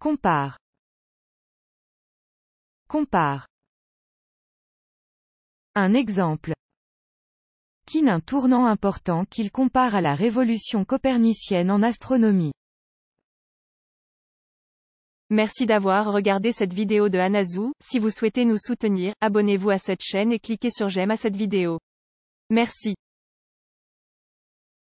Compare. Compare. Un exemple. n'a un tournant important qu'il compare à la révolution copernicienne en astronomie. Merci d'avoir regardé cette vidéo de Anazou, si vous souhaitez nous soutenir, abonnez-vous à cette chaîne et cliquez sur j'aime à cette vidéo. Merci.